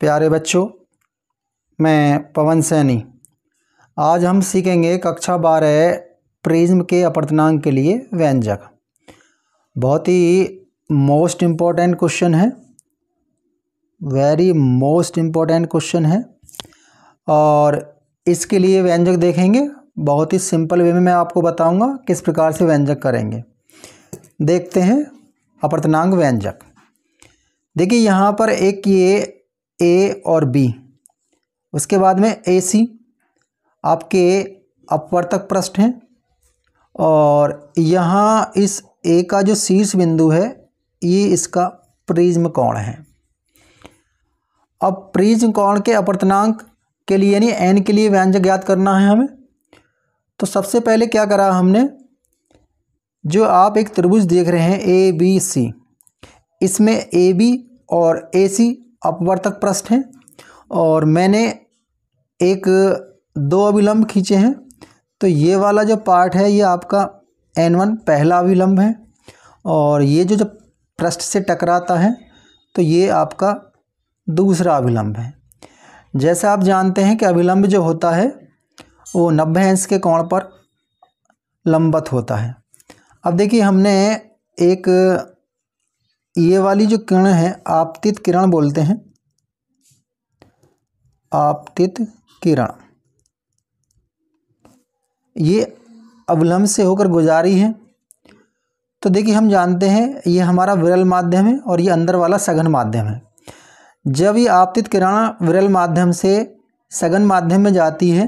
प्यारे बच्चों मैं पवन सैनी आज हम सीखेंगे कक्षा बारह प्रिज्म के अपर्तनांक के लिए व्यंजक बहुत ही मोस्ट इम्पॉर्टेंट क्वेश्चन है वेरी मोस्ट इम्पॉर्टेंट क्वेश्चन है और इसके लिए व्यंजक देखेंगे बहुत ही सिंपल वे में मैं आपको बताऊंगा किस प्रकार से व्यंजक करेंगे देखते हैं अपर्तनांग व्यंजक देखिए यहाँ पर एक ये ए और बी उसके बाद में ए सी आपके अपवर्तक पृष्ठ हैं और यहाँ इस ए का जो शीर्ष बिंदु है ये इसका प्रिज्म कोण है अब प्रिज्म कोण के अपवर्तनांक के लिए यानी एन के लिए व्यंजक ज्ञात करना है हमें तो सबसे पहले क्या करा हमने जो आप एक त्रिभुज देख रहे हैं ए बी सी इसमें ए बी और ए सी अपवर्तक प्रश्न हैं और मैंने एक दो अभिलंब खींचे हैं तो ये वाला जो पार्ट है ये आपका एन वन पहला अभिलंब है और ये जो जब पृष्ठ से टकराता है तो ये आपका दूसरा अभिलंब है जैसा आप जानते हैं कि अभिलंब जो होता है वो नब्बे अंश के कोण पर लंबत होता है अब देखिए हमने एक ये वाली जो किरण है आपतित किरण बोलते हैं आपतित किरण ये अवलंब से होकर गुजारी है तो देखिए हम जानते हैं ये हमारा विरल माध्यम है और ये अंदर वाला सघन माध्यम है जब ये आपतित किरण विरल माध्यम से सघन माध्यम में जाती है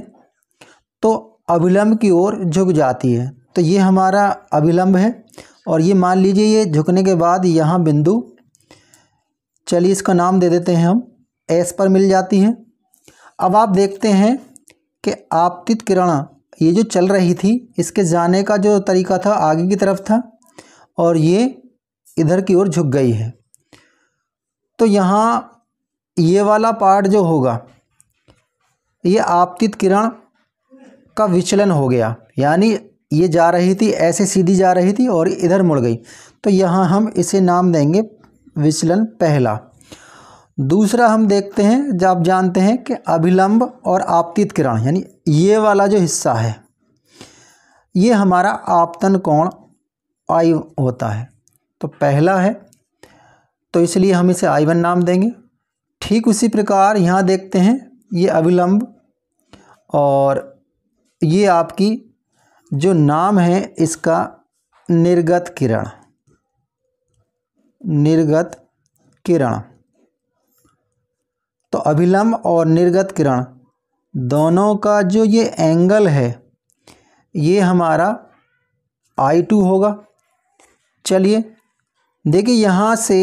तो अभिलंब की ओर झुक जाती है तो ये हमारा अभिलंब है और ये मान लीजिए ये झुकने के बाद यहाँ बिंदु चलिए इसका नाम दे देते हैं हम एस पर मिल जाती है अब आप देखते हैं कि आपतित किरण ये जो चल रही थी इसके जाने का जो तरीका था आगे की तरफ था और ये इधर की ओर झुक गई है तो यहाँ ये वाला पार्ट जो होगा ये आपतित किरण का विचलन हो गया यानी ये जा रही थी ऐसे सीधी जा रही थी और इधर मुड़ गई तो यहाँ हम इसे नाम देंगे विचलन पहला दूसरा हम देखते हैं जब आप जानते हैं कि अभिलंब और आपतित किरण यानी ये वाला जो हिस्सा है ये हमारा आपतन कोण आई होता है तो पहला है तो इसलिए हम इसे आई वन नाम देंगे ठीक उसी प्रकार यहाँ देखते हैं ये अभिलंब और ये आपकी जो नाम है इसका निर्गत किरण निर्गत किरण तो अभिलंब और निर्गत किरण दोनों का जो ये एंगल है ये हमारा आई टू होगा चलिए देखिए यहाँ से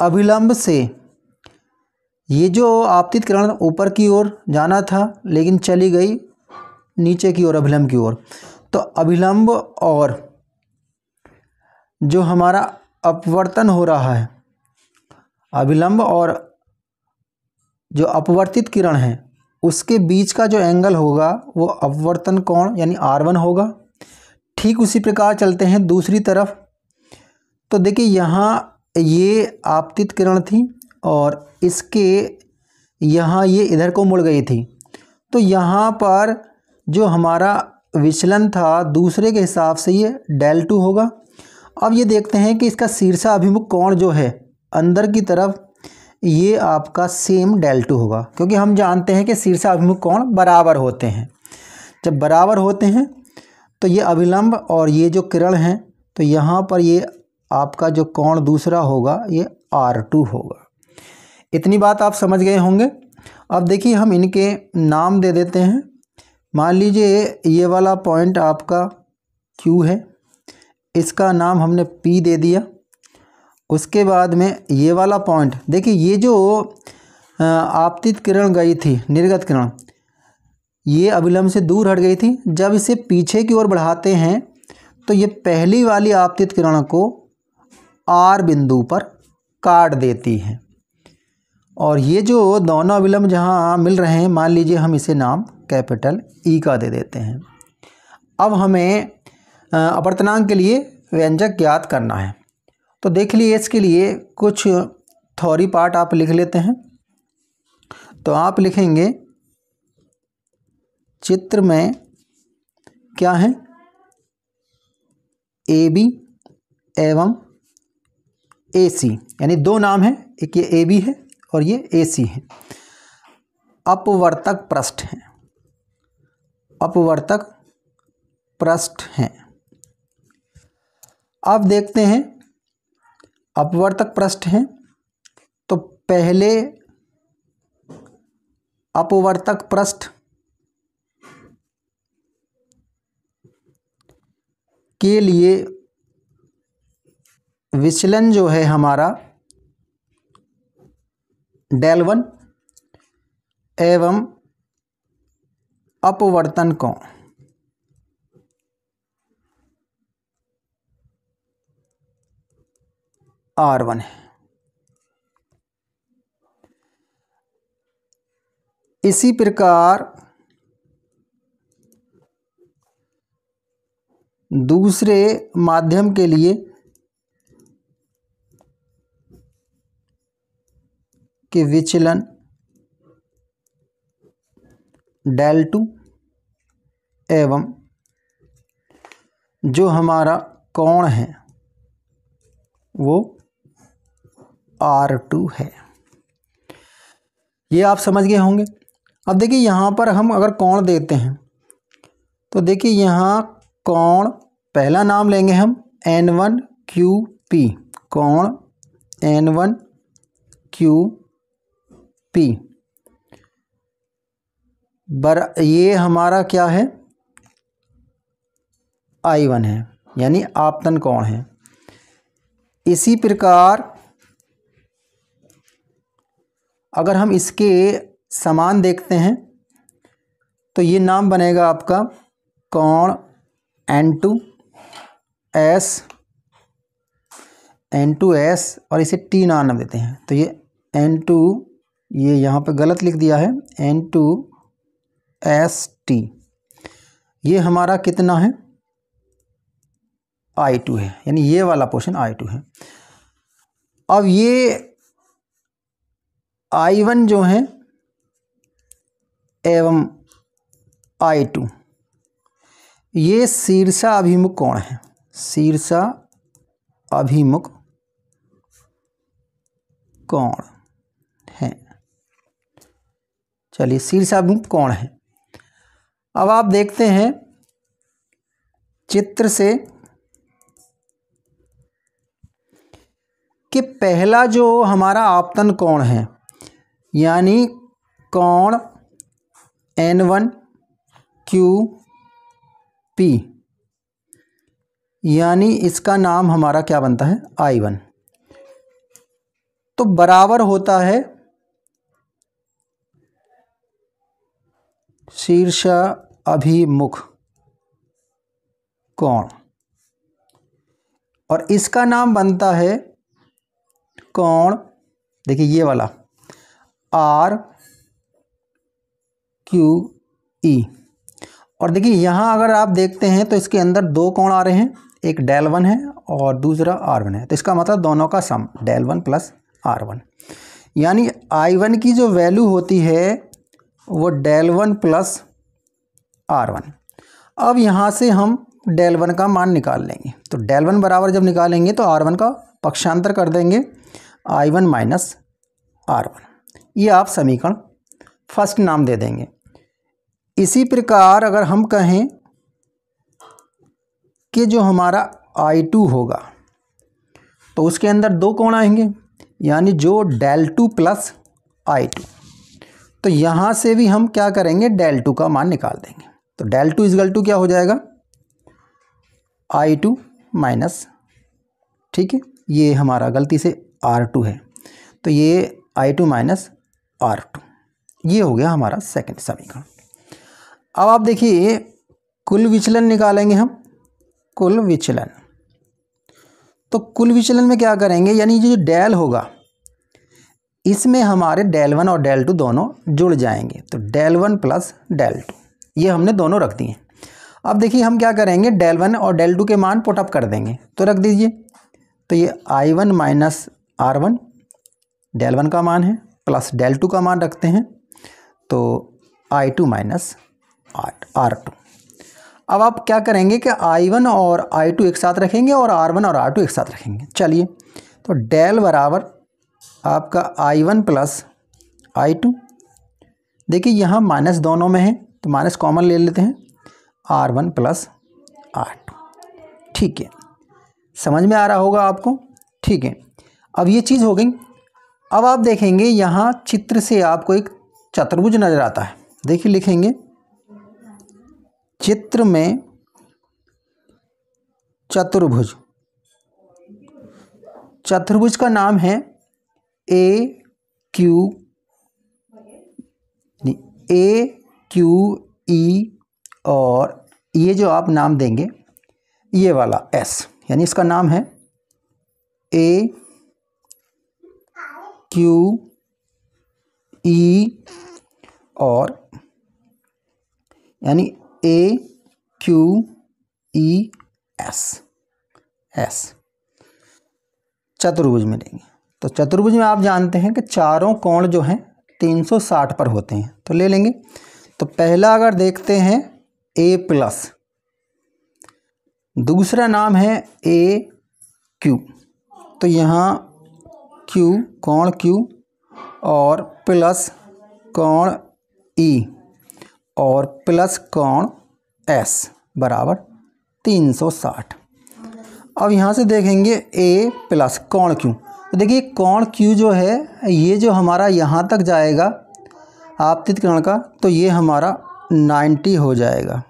अभिलंब से ये जो आपतित किरण ऊपर की ओर जाना था लेकिन चली गई नीचे की ओर अभिलंब की ओर तो अभिलंब और जो हमारा अपवर्तन हो रहा है अभिलंब और जो अपवर्तित किरण है उसके बीच का जो एंगल होगा वो अपवर्तन कोण यानी आर वन होगा ठीक उसी प्रकार चलते हैं दूसरी तरफ तो देखिए यहाँ ये आपतित किरण थी और इसके यहाँ ये इधर को मुड़ गई थी तो यहाँ पर जो हमारा विचलन था दूसरे के हिसाब से ये डेल टू होगा अब ये देखते हैं कि इसका शीर्षा अभिमुख कौन जो है अंदर की तरफ ये आपका सेम डेल टू होगा क्योंकि हम जानते हैं कि शीर्षा अभिमुख कौन बराबर होते हैं जब बराबर होते हैं तो ये अभिलंब और ये जो किरण हैं तो यहाँ पर ये आपका जो कौन दूसरा होगा ये आर टू होगा इतनी बात आप समझ गए होंगे अब देखिए हम इनके नाम दे देते हैं मान लीजिए ये वाला पॉइंट आपका Q है इसका नाम हमने पी दे दिया उसके बाद में ये वाला पॉइंट देखिए ये जो आपतित किरण गई थी निर्गत किरण ये अभिलंब से दूर हट गई थी जब इसे पीछे की ओर बढ़ाते हैं तो ये पहली वाली आपतित किरण को आर बिंदु पर काट देती है और ये जो दोनों विलम्ब जहाँ मिल रहे हैं मान लीजिए हम इसे नाम कैपिटल ई e का दे देते हैं अब हमें अपर्तनांग के लिए व्यंजक ज्ञात करना है तो देख लीजिए इसके लिए कुछ थौरी पार्ट आप लिख लेते हैं तो आप लिखेंगे चित्र में क्या है ए बी एवं ए सी यानी दो नाम है एक ये ए बी है और ये एसी हैं अपवर्तक पृष्ठ हैं अपवर्तक पृष्ठ हैं अब देखते हैं अपवर्तक पृष्ठ हैं तो पहले अपवर्तक पृष्ठ के लिए विचलन जो है हमारा डेल वन एवं अपवर्तन को आर वन है इसी प्रकार दूसरे माध्यम के लिए कि विचलन डेल टू एवं जो हमारा कोण है वो आर टू है ये आप समझ गए होंगे अब देखिए यहाँ पर हम अगर कोण देते हैं तो देखिए यहाँ कोण पहला नाम लेंगे हम एन वन क्यू पी कोण एन वन क्यू पी बर ये हमारा क्या है आई वन है यानी आपतन कौन है इसी प्रकार अगर हम इसके समान देखते हैं तो ये नाम बनेगा आपका कौन N two S N two S और इसे टी नाम देते हैं तो ये एन टू ये यहाँ पे गलत लिख दिया है एन टू एस टी ये हमारा कितना है आई टू है यानी ये वाला पोर्शन आई टू है अब ये आई वन जो है एवं आई टू ये शीर्षा अभिमुख कौन है शीर्षा अभिमुख कौन चलिए शीर्षाभिमुख कौन है अब आप देखते हैं चित्र से कि पहला जो हमारा आपतन कोण है यानी कोण एन वन क्यू पी यानी इसका नाम हमारा क्या बनता है आई वन तो बराबर होता है शीर्ष अभिमुख कोण और इसका नाम बनता है कोण देखिए ये वाला आर क्यू ई और देखिए यहाँ अगर आप देखते हैं तो इसके अंदर दो कोण आ रहे हैं एक डेल वन है और दूसरा आर वन है तो इसका मतलब दोनों का sum del one plus R one यानी आई वन की जो वैल्यू होती है वो del one plus R one अब यहाँ से हम डेल वन का मान निकाल लेंगे तो डेल वन बराबर जब निकालेंगे तो आर वन का पक्षांतर कर देंगे I one minus R one ये आप समीकरण फर्स्ट नाम दे देंगे इसी प्रकार अगर हम कहें कि जो हमारा आई टू होगा तो उसके अंदर दो कोण आएंगे यानी जो del two plus I two तो यहाँ से भी हम क्या करेंगे डेल टू का मान निकाल देंगे तो डेल टू इजगल टू क्या हो जाएगा आई टू माइनस ठीक है ये हमारा गलती से आर टू है तो ये I two minus R two ये हो गया हमारा सेकंड समीकरण अब आप देखिए कुल विचलन निकालेंगे हम कुल विचलन तो कुल विचलन में क्या करेंगे यानी जो डेल होगा इसमें हमारे डेल वन और डेल टू दोनों जुड़ जाएंगे तो del one plus del two ये हमने दोनों रख दिए अब देखिए हम क्या करेंगे डेल वन और डेल टू के मान पुटअप कर देंगे तो रख दीजिए तो ये I one minus R one del one का मान है प्लस डेल टू का मान रखते हैं तो I two minus R R two अब आप क्या करेंगे कि आई वन और आई टू एक साथ रखेंगे और आर वन और आर टू एक साथ रखेंगे चलिए तो डेल बराबर आपका I one plus I two देखिए यहाँ माइनस दोनों में है तो माइनस कॉमन ले लेते हैं R one plus R two ठीक है समझ में आ रहा होगा आपको ठीक है अब ये चीज़ हो गई अब आप देखेंगे यहाँ चित्र से आपको एक चतुर्भुज नज़र आता है देखिए लिखेंगे चित्र में चतुर्भुज चतुर्भुज का नाम है ए क्यू ए क्यू ई और ये जो आप नाम देंगे ये वाला एस यानी इसका नाम है ए क्यू ई और यानी A Q E S S चतुर्भुज में देंगे तो चतुर्भुज में आप जानते हैं कि चारों कोण जो हैं 360 पर होते हैं तो ले लेंगे तो पहला अगर देखते हैं ए प्लस दूसरा नाम है ए क्यू तो यहाँ क्यू कोण क्यू और प्लस कोण ई e और प्लस कोण एस बराबर 360 अब यहाँ से देखेंगे ए प्लस कोण क्यू तो देखिए कौन क्यू जो है ये जो हमारा यहाँ तक जाएगा आपतित कण का तो ये हमारा 90 हो जाएगा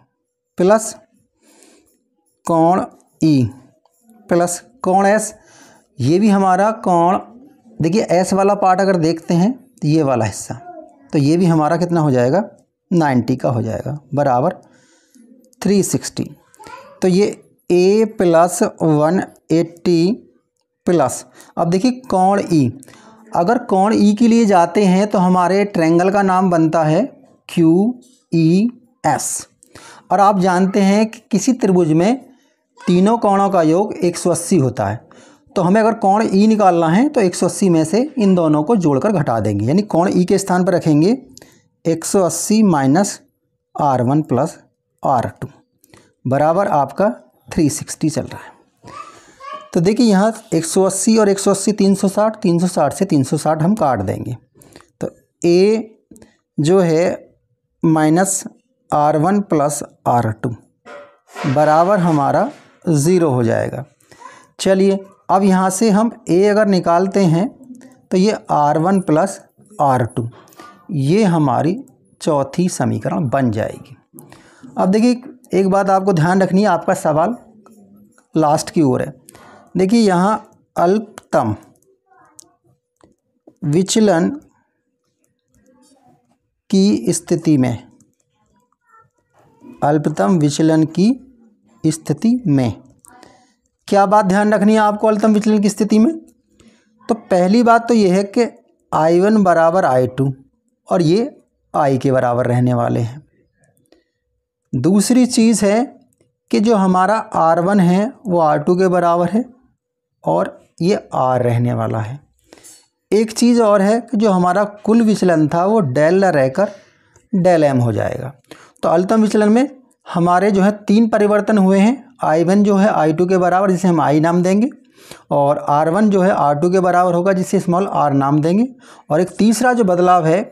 प्लस कौन ई e? प्लस कौन एस ये भी हमारा कौन देखिए एस वाला पार्ट अगर देखते हैं तो ये वाला हिस्सा तो ये भी हमारा कितना हो जाएगा 90 का हो जाएगा बराबर 360 तो ये A plus one eighty plus अब देखिए कौन ई e। अगर कौन ई e के लिए जाते हैं तो हमारे ट्रेंगल का नाम बनता है क्यू ई एस और आप जानते हैं कि किसी त्रिभुज में तीनों कोणों का योग 180 होता है तो हमें अगर कोण ई e निकालना है तो 180 में से इन दोनों को जोड़कर घटा देंगे यानी कोण ई के स्थान पर रखेंगे 180 अस्सी minus R one plus R two बराबर आपका 360 चल रहा है तो देखिए यहाँ 180 और 180 360 360 से 360 हम काट देंगे तो ए जो है minus R one plus R two बराबर हमारा ज़ीरो हो जाएगा चलिए अब यहाँ से हम ए अगर निकालते हैं तो ये R one plus R two ये हमारी चौथी समीकरण बन जाएगी अब देखिए एक बात आपको ध्यान रखनी है आपका सवाल लास्ट की ओर है देखिए यहाँ अल्पतम विचलन की स्थिति में अल्पतम विचलन की स्थिति में क्या बात ध्यान रखनी है आपको अल्पतम विचलन की स्थिति में तो पहली बात तो यह है कि आई वन बराबर आई टू और ये आई के बराबर रहने वाले हैं दूसरी चीज़ है कि जो हमारा आर वन है वो आर टू के बराबर है और ये आर रहने वाला है एक चीज़ और है कि जो हमारा कुल विचलन था वो डेल रहकर डेल एम हो जाएगा तो अल्तम विचलन में हमारे जो है तीन परिवर्तन हुए हैं आई वन जो है आई टू के बराबर जिसे हम आई नाम देंगे और आर वन जो है आर टू के बराबर होगा जिसे स्मॉल आर नाम देंगे और एक तीसरा जो बदलाव है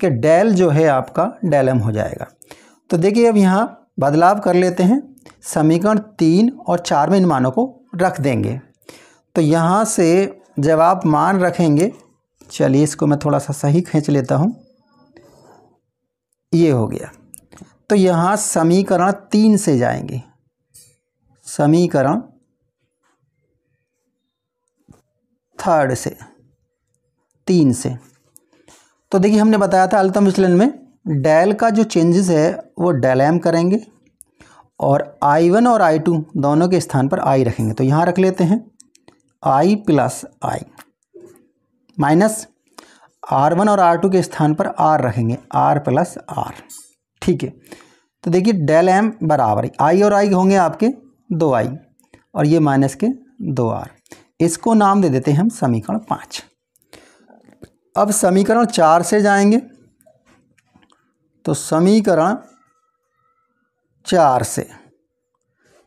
कि डेल जो है आपका डेल एम हो जाएगा तो देखिए अब यहाँ बदलाव कर लेते हैं समीकरण तीन और चार में इन मानों को रख देंगे तो यहाँ से जब आप मान रखेंगे चलिए इसको मैं थोड़ा सा सही खींच लेता हूँ ये हो गया तो यहाँ समीकरण तीन से जाएंगे समीकरण थर्ड से तीन से तो देखिए हमने बताया था अल्तम विचलन में डैल का जो चेंजेस है वो डैल एम करेंगे और आई वन और आई टू दोनों के स्थान पर आई रखेंगे तो यहाँ रख लेते हैं I plus I minus R one और आर टू के स्थान पर आर रखेंगे आर प्लस आर ठीक है तो देखिए डेल एम बराबर आई और आई होंगे आपके दो आई और ये माइनस के दो आर इसको नाम दे देते हैं हम समीकरण पाँच अब समीकरण चार से जाएंगे तो समीकरण चार से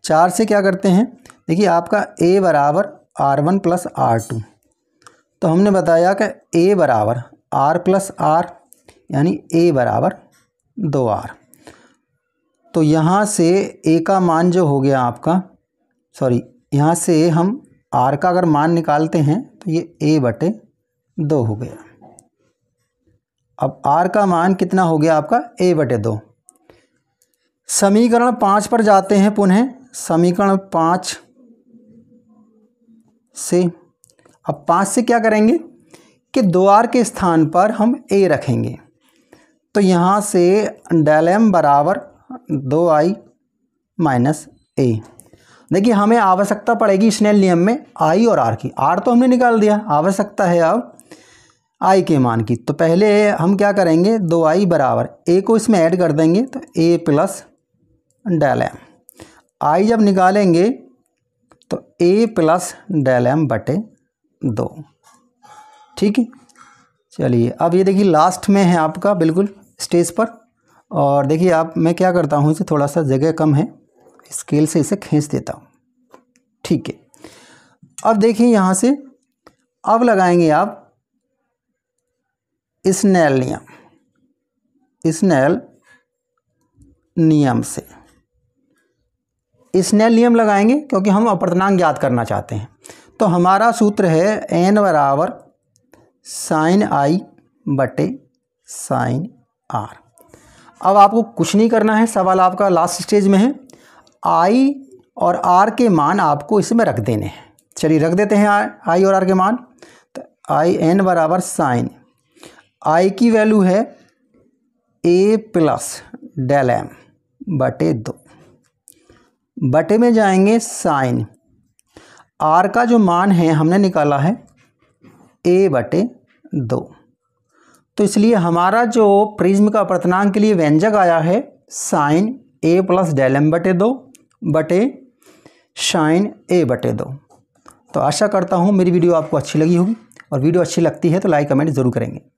चार से क्या करते हैं देखिए आपका ए बराबर R one plus R two तो हमने बताया कि ए बराबर आर प्लस आर यानी ए बराबर दो आर तो यहाँ से ए का मान जो हो गया आपका सॉरी यहाँ से हम आर का अगर मान निकालते हैं तो ये ए बटे दो हो गया अब आर का मान कितना हो गया आपका ए बटे दो समीकरण पाँच पर जाते हैं पुनः समीकरण पाँच से अब पाँच से क्या करेंगे कि दो आर के स्थान पर हम ए रखेंगे तो यहाँ से डेल एम बराबर दो आई माइनस ए देखिए हमें आवश्यकता पड़ेगी स्नेल नियम में आई और आर की आर तो हमने निकाल दिया आवश्यकता है अब आई के मान की तो पहले हम क्या करेंगे दो आई बराबर ए को इसमें ऐड कर देंगे तो A plus del M I जब निकालेंगे तो ए प्लस डेल एम बटे दो ठीक है चलिए अब ये देखिए लास्ट में है आपका बिल्कुल स्टेज पर और देखिए आप मैं क्या करता हूँ इसे थोड़ा सा जगह कम है स्केल से इसे खींच देता हूँ ठीक है अब देखिए यहाँ से अब लगाएंगे आप नैल नियम नैल नियम से स्नेल नियम लगाएंगे क्योंकि हम अपर्तनांक ज्ञात करना चाहते हैं तो हमारा सूत्र है एन बराबर साइन आई बटे साइन आर अब आपको कुछ नहीं करना है सवाल आपका लास्ट स्टेज में है आई और आर के मान आपको इसमें रख देने हैं चलिए रख देते हैं आई और आर के मान तो आई एन बराबर साइन आई की वैल्यू है ए प्लस डेल एम बटे दो बटे में जाएंगे साइन आर का जो मान है हमने निकाला है ए बटे दो तो इसलिए हमारा जो प्रिज्म का प्रतनांग के लिए व्यंजक आया है sine A plus del M बटे दो बटे साइन ए बटे दो तो आशा करता हूँ मेरी वीडियो आपको अच्छी लगी होगी और वीडियो अच्छी लगती है तो लाइक कमेंट ज़रूर करेंगे